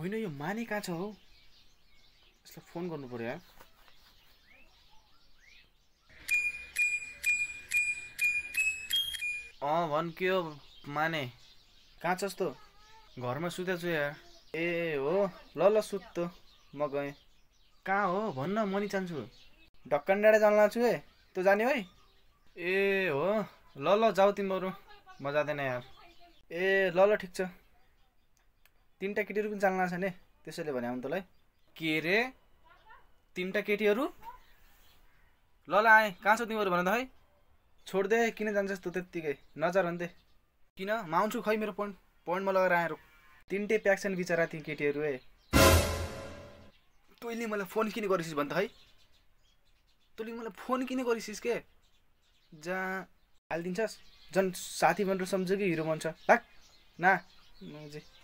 होइन यो माने कहाँ छ हौ यसलाई फोन गर्नु पऱ्यो या अँ भन् के हो माने कहाँ छस् त घरमा सुतेको छु यार ए हो ल ल सुत्त म गएँ कहाँ हो भन्न म नि जान्छु ढक्कन डाँडा जान लान्छु है तँ जाने है ए हो ल ल जाऊ तिमीहरू म जाँदैन यार ए ल ल ठिक छ तिनवटा केटीहरू पनि चाल्ना छ नि त्यसैले भने आउनु तँलाई के रे तिनवटा केटीहरू ल ल आएँ कहाँ छौ तिमीहरू भन त है छोड्दे किन जान्छस् तँ त्यत्तिकै नजर भन्दे किन म आउँछु खै मेरो पोइन्ट पोइन्टमा लगाएर आएर तिनटै प्याक्सन बिचरा ती केटीहरू ए तैँले मलाई फोन किन गरिसिस त है तैँले मलाई फोन किन गरिसिस के जहाँ हालिदिन्छस् झन् साथी भनेर सम्झ्यो कि हिरो मन छ ला ना